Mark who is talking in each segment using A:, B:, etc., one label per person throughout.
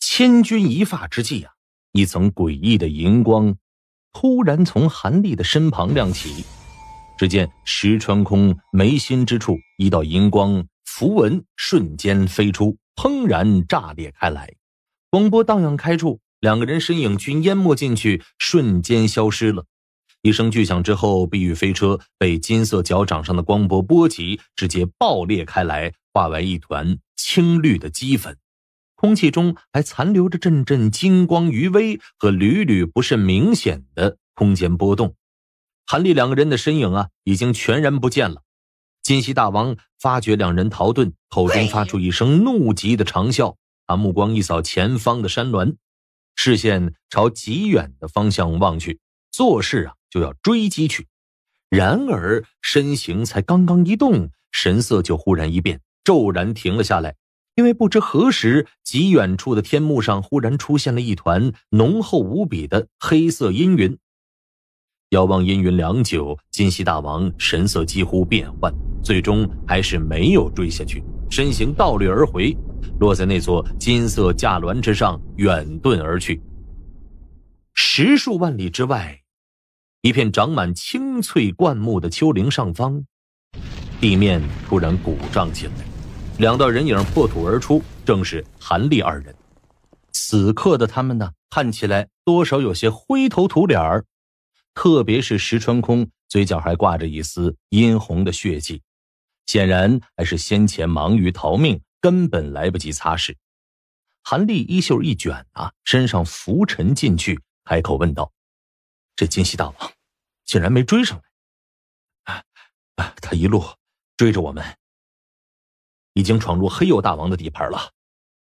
A: 千钧一发之际啊，一层诡异的银光突然从韩立的身旁亮起。只见石穿空眉心之处，一道银光符文瞬间飞出，砰然炸裂开来，光波荡漾开处，两个人身影均淹没进去，瞬间消失了。一声巨响之后，碧玉飞车被金色脚掌上的光波波及，直接爆裂开来，化为一团青绿的齑粉。空气中还残留着阵阵金光余威和屡屡不甚明显的空间波动，韩立两个人的身影啊已经全然不见了。金溪大王发觉两人逃遁，口中发出一声怒极的长啸，他目光一扫前方的山峦，视线朝极远的方向望去，做事啊就要追击去。然而身形才刚刚一动，神色就忽然一变，骤然停了下来。因为不知何时，极远处的天幕上忽然出现了一团浓厚无比的黑色阴云。遥望阴云良久，金溪大王神色几乎变幻，最终还是没有追下去，身形倒掠而回，落在那座金色驾峦之上，远遁而去。十数万里之外，一片长满青翠灌木的丘陵上方，地面突然鼓胀起来。两道人影破土而出，正是韩立二人。此刻的他们呢，看起来多少有些灰头土脸儿，特别是石川空，嘴角还挂着一丝殷红的血迹，显然还是先前忙于逃命，根本来不及擦拭。韩立衣袖一卷啊，身上浮尘进去，开口问道：“这金西大王，竟然没追上来？”啊，他一路追着我们。已经闯入黑鼬大王的地盘了，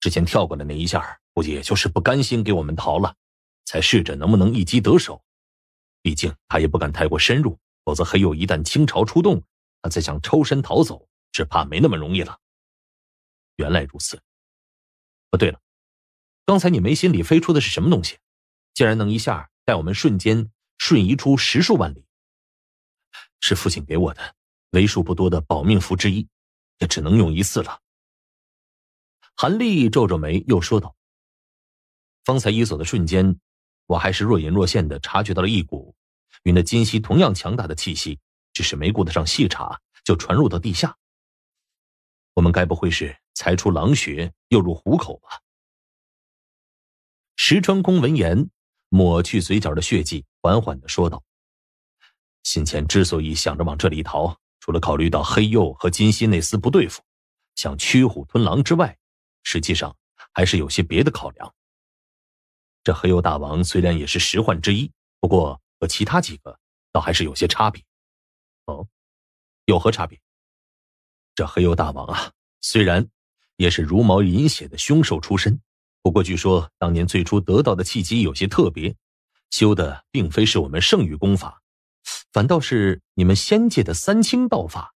A: 之前跳过的那一下，估计也就是不甘心给我们逃了，才试着能不能一击得手。毕竟他也不敢太过深入，否则黑鼬一旦倾巢出动，他再想抽身逃走，只怕没那么容易了。原来如此。哦，对了，刚才你眉心里飞出的是什么东西，竟然能一下带我们瞬间瞬移出十数万里？是父亲给我的为数不多的保命符之一。也只能用一次了。韩立皱皱眉，又说道：“方才伊索的瞬间，我还是若隐若现的察觉到了一股与那金溪同样强大的气息，只是没顾得上细查，就传入到地下。我们该不会是才出狼穴又入虎口吧？”石川公闻言，抹去嘴角的血迹，缓缓的说道：“先前之所以想着往这里逃。”除了考虑到黑鼬和金犀那厮不对付，想驱虎吞狼之外，实际上还是有些别的考量。这黑鼬大王虽然也是十幻之一，不过和其他几个倒还是有些差别。哦，有何差别？这黑鼬大王啊，虽然也是茹毛饮血的凶兽出身，不过据说当年最初得到的契机有些特别，修的并非是我们圣域功法。反倒是你们仙界的三清道法，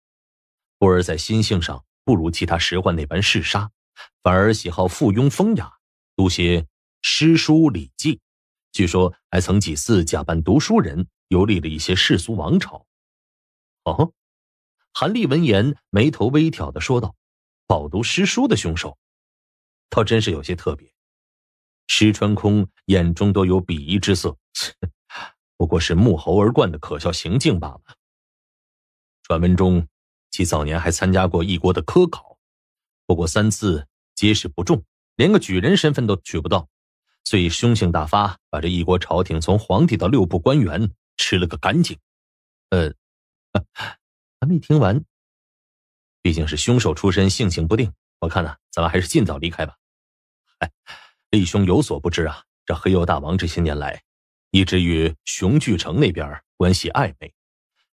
A: 故而在心性上不如其他石幻那般嗜杀，反而喜好附庸风雅，读些诗书礼记。据说还曾几次假扮读书人，游历了一些世俗王朝。哦，韩立闻言，眉头微挑的说道：“饱读诗书的凶手，倒真是有些特别。”石川空眼中都有鄙夷之色，不过是沐猴而冠的可笑行径罢了。传闻中，其早年还参加过一国的科考，不过三次皆是不中，连个举人身份都取不到，所以凶性大发，把这一国朝廷从皇帝到六部官员吃了个干净。呃，还没听完，毕竟是凶手出身，性情不定。我看呢，咱们还是尽早离开吧。哎，立兄有所不知啊，这黑油大王这些年来。一直与熊巨城那边关系暧昧，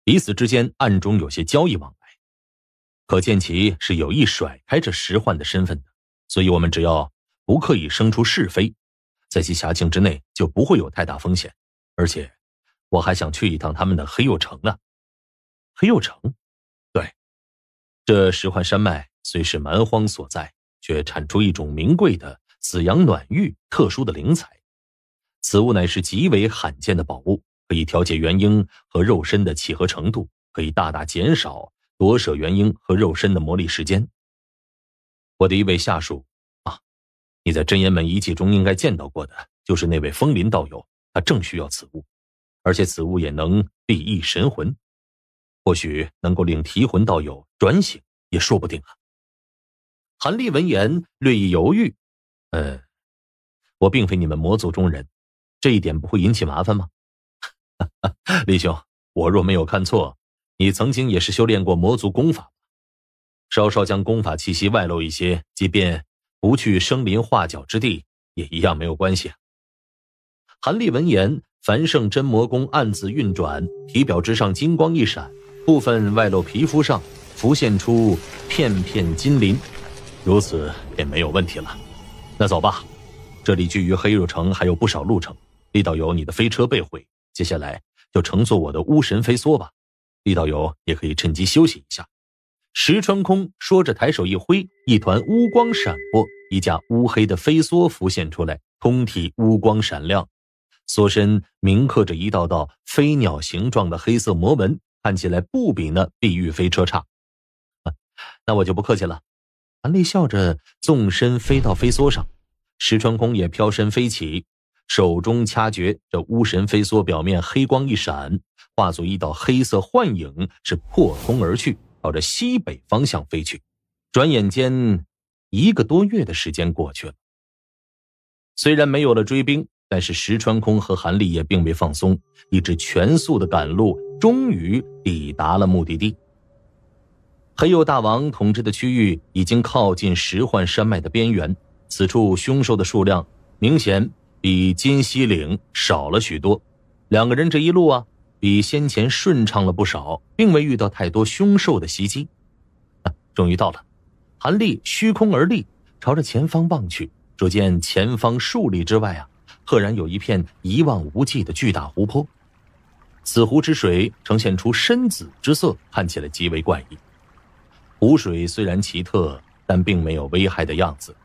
A: 彼此之间暗中有些交易往来，可见其是有意甩开这石幻的身份的。所以，我们只要不刻意生出是非，在其辖境之内就不会有太大风险。而且，我还想去一趟他们的黑釉城呢。黑釉城，对，这石幻山脉虽是蛮荒所在，却产出一种名贵的紫阳暖玉，特殊的灵材。此物乃是极为罕见的宝物，可以调节元婴和肉身的契合程度，可以大大减少夺舍元婴和肉身的磨砺时间。我的一位下属，啊，你在真言门遗迹中应该见到过的，就是那位风林道友，他正需要此物，而且此物也能利益神魂，或许能够令提魂道友转醒，也说不定啊。韩立闻言略一犹豫，嗯，我并非你们魔族中人。这一点不会引起麻烦吗，李兄？我若没有看错，你曾经也是修炼过魔族功法，稍稍将功法气息外露一些，即便不去生灵化角之地，也一样没有关系。韩立闻言，繁盛真魔功暗自运转，体表之上金光一闪，部分外露皮肤上浮现出片片金鳞，如此便没有问题了。那走吧，这里距于黑肉城还有不少路程。李导游，你的飞车被毁，接下来就乘坐我的巫神飞梭吧。李导游也可以趁机休息一下。石川空说着，抬手一挥，一团乌光闪过，一架乌黑的飞梭浮现出来，通体乌光闪亮，梭身铭刻着一道道飞鸟形状的黑色魔纹，看起来不比那碧玉飞车差。那我就不客气了。韩立笑着纵身飞到飞梭上，石川空也飘身飞起。手中掐诀，这巫神飞梭表面黑光一闪，化作一道黑色幻影，是破空而去，朝着西北方向飞去。转眼间，一个多月的时间过去了。虽然没有了追兵，但是石川空和韩立也并未放松，一直全速的赶路，终于抵达了目的地。黑釉大王统治的区域已经靠近石幻山脉的边缘，此处凶兽的数量明显。比金溪岭少了许多，两个人这一路啊，比先前顺畅了不少，并未遇到太多凶兽的袭击。终于到了，韩立虚空而立，朝着前方望去，只见前方数里之外啊，赫然有一片一望无际的巨大湖泊。此湖之水呈现出深紫之色，看起来极为怪异。湖水虽然奇特，但并没有危害的样子。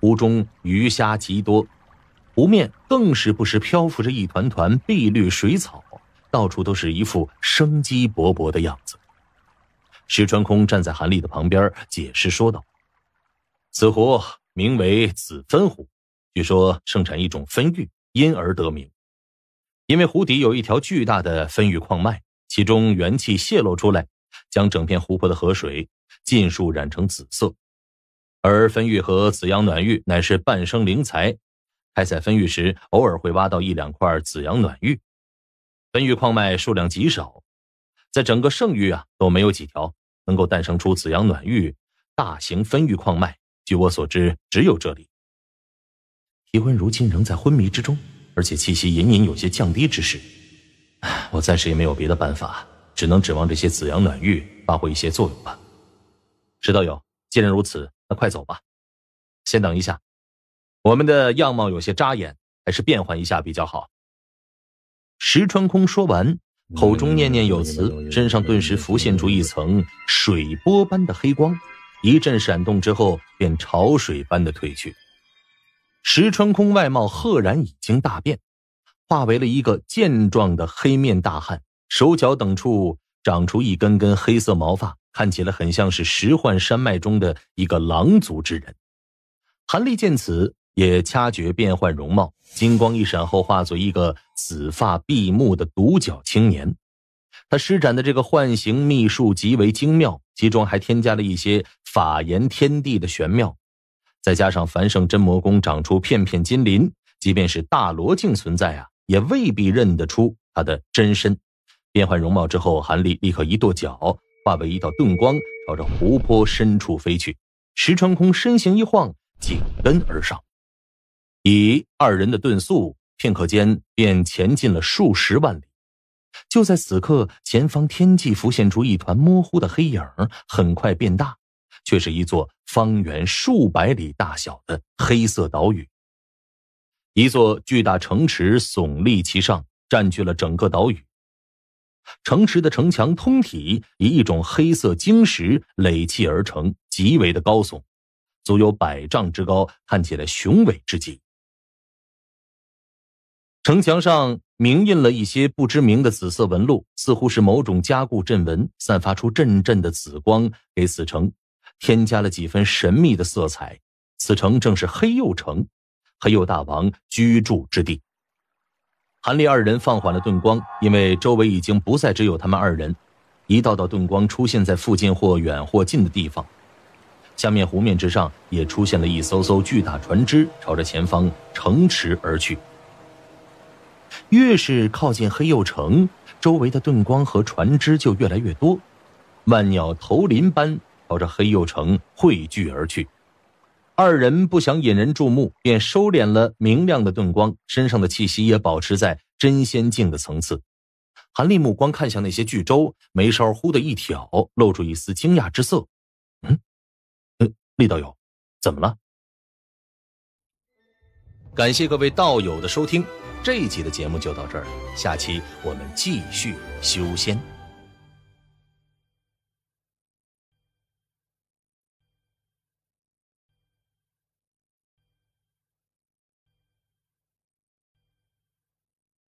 A: 湖中鱼虾极多。湖面更是不时漂浮着一团团碧绿水草，到处都是一副生机勃勃的样子。石川空站在韩立的旁边，解释说道：“此湖名为紫分湖，据说盛产一种分玉，因而得名。因为湖底有一条巨大的分玉矿脉，其中元气泄露出来，将整片湖泊的河水尽数染成紫色。而分玉和紫阳暖玉乃是半生灵材。”开采分玉时，偶尔会挖到一两块紫阳暖玉。分玉矿脉数量极少，在整个圣域啊，都没有几条能够诞生出紫阳暖玉大型分玉矿脉。据我所知，只有这里。提温如今仍在昏迷之中，而且气息隐隐有些降低之势。我暂时也没有别的办法，只能指望这些紫阳暖玉发挥一些作用吧。石道友，既然如此，那快走吧。先等一下。我们的样貌有些扎眼，还是变换一下比较好。石川空说完，口中念念有词，身上顿时浮现出一层水波般的黑光，一阵闪动之后，便潮水般的退去。石川空外貌赫然已经大变，化为了一个健壮的黑面大汉，手脚等处长出一根根黑色毛发，看起来很像是石幻山脉中的一个狼族之人。韩立见此。也掐诀变换容貌，金光一闪后化作一个紫发闭目的独角青年。他施展的这个幻形秘术极为精妙，其中还添加了一些法言天地的玄妙。再加上繁盛真魔功长出片片金鳞，即便是大罗境存在啊，也未必认得出他的真身。变换容貌之后，韩立立刻一跺脚，化为一道遁光，朝着湖泊深处飞去。石川空身形一晃，紧跟而上。以二人的遁速，片刻间便前进了数十万里。就在此刻，前方天际浮现出一团模糊的黑影，很快变大，却是一座方圆数百里大小的黑色岛屿。一座巨大城池耸立其上，占据了整个岛屿。城池的城墙通体以一种黑色晶石垒砌而成，极为的高耸，足有百丈之高，看起来雄伟之极。城墙上明印了一些不知名的紫色纹路，似乎是某种加固阵纹，散发出阵阵的紫光，给此城添加了几分神秘的色彩。此城正是黑釉城，黑釉大王居住之地。韩立二人放缓了顿光，因为周围已经不再只有他们二人，一道道顿光出现在附近或远或近的地方。下面湖面之上也出现了一艘艘巨大船只，朝着前方城池而去。越是靠近黑釉城，周围的盾光和船只就越来越多，万鸟投林般朝着黑釉城汇聚而去。二人不想引人注目，便收敛了明亮的盾光，身上的气息也保持在真仙境的层次。韩立目光看向那些巨舟，眉梢忽的一挑，露出一丝惊讶之色：“嗯，嗯，李道友，怎么了？”感谢各位道友的收听，这一集的节目就到这儿，下期我们继续修仙。